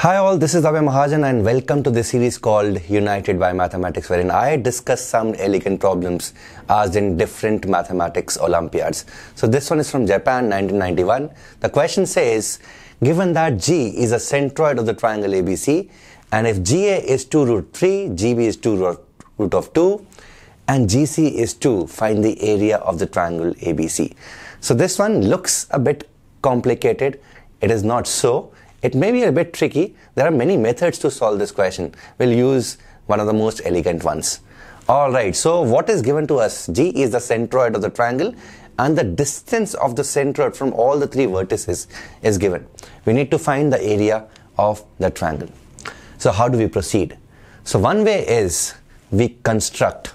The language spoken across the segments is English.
Hi all, this is Abhay Mahajan and welcome to this series called United by Mathematics wherein I discuss some elegant problems asked in different mathematics olympiads. So this one is from Japan 1991. The question says, given that G is a centroid of the triangle ABC and if GA is 2 root 3, GB is 2 root root of 2 and GC is 2, find the area of the triangle ABC. So this one looks a bit complicated. It is not so it may be a bit tricky. There are many methods to solve this question. We'll use one of the most elegant ones. Alright, so what is given to us? G is the centroid of the triangle and the distance of the centroid from all the three vertices is given. We need to find the area of the triangle. So how do we proceed? So one way is we construct.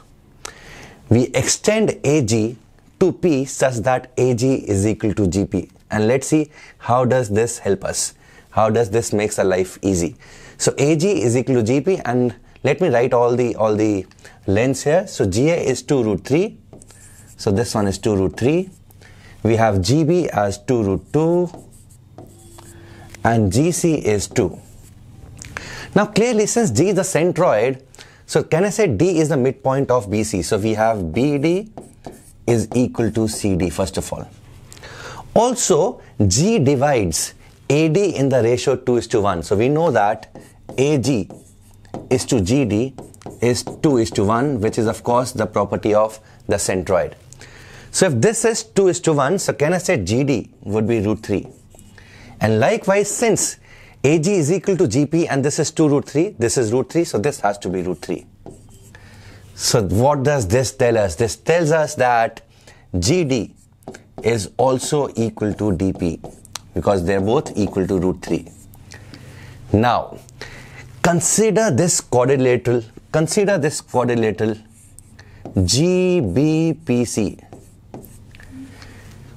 We extend AG to P such that AG is equal to GP. And let's see how does this help us. How does this makes a life easy? So AG is equal to GP and let me write all the all the lengths here. So GA is 2 root 3. So this one is 2 root 3. We have GB as 2 root 2 and GC is 2. Now clearly since G is the centroid, so can I say D is the midpoint of BC? So we have BD is equal to CD first of all. Also G divides AD in the ratio 2 is to 1. So we know that AG is to GD is 2 is to 1 which is of course the property of the centroid. So if this is 2 is to 1 so can I say GD would be root 3 and likewise since AG is equal to GP and this is 2 root 3 this is root 3 so this has to be root 3. So what does this tell us? This tells us that GD is also equal to DP because they're both equal to root 3. Now, consider this quadrilateral, consider this quadrilateral GBPC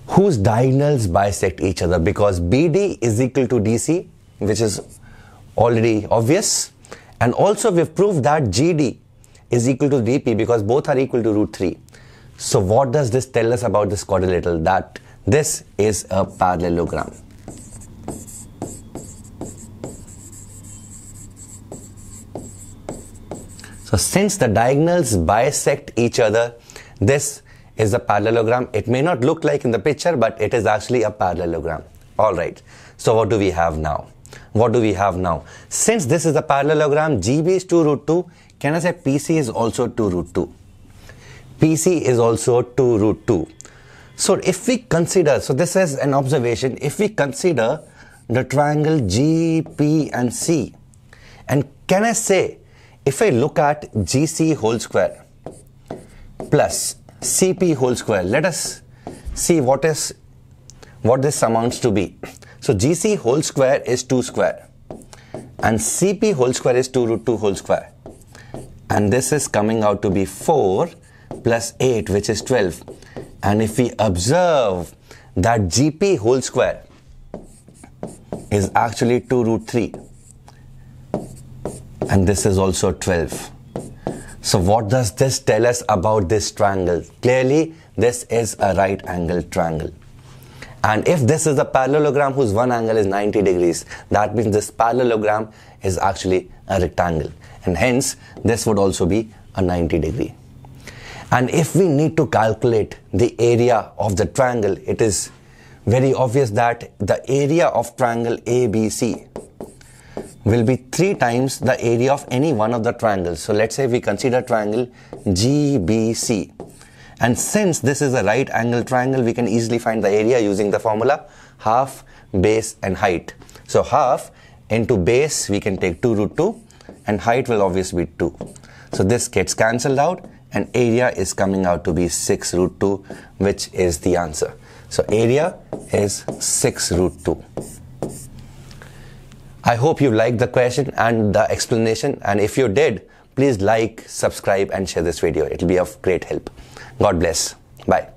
whose diagonals bisect each other because BD is equal to DC which is already obvious and also we've proved that GD is equal to DP because both are equal to root 3. So what does this tell us about this quadrilateral that this is a parallelogram. So since the diagonals bisect each other, this is a parallelogram. It may not look like in the picture, but it is actually a parallelogram. All right. So what do we have now? What do we have now? Since this is a parallelogram, GB is 2 root 2. Can I say PC is also 2 root 2? PC is also 2 root 2. So if we consider, so this is an observation, if we consider the triangle G, P and C, and can I say, if I look at GC whole square plus CP whole square, let us see what is what this amounts to be. So GC whole square is 2 square and CP whole square is 2 root 2 whole square. And this is coming out to be 4 plus 8 which is 12 and if we observe that GP whole square is actually 2 root 3 and this is also 12. So what does this tell us about this triangle? Clearly this is a right angle triangle. And if this is a parallelogram whose one angle is 90 degrees, that means this parallelogram is actually a rectangle. And hence, this would also be a 90 degree. And if we need to calculate the area of the triangle, it is very obvious that the area of triangle ABC will be 3 times the area of any one of the triangles. So let's say we consider triangle GBC. And since this is a right angle triangle, we can easily find the area using the formula half, base and height. So half into base we can take 2 root 2 and height will obviously be 2. So this gets cancelled out and area is coming out to be 6 root 2 which is the answer. So area is 6 root 2. I hope you liked the question and the explanation and if you did, please like, subscribe and share this video. It will be of great help. God bless. Bye.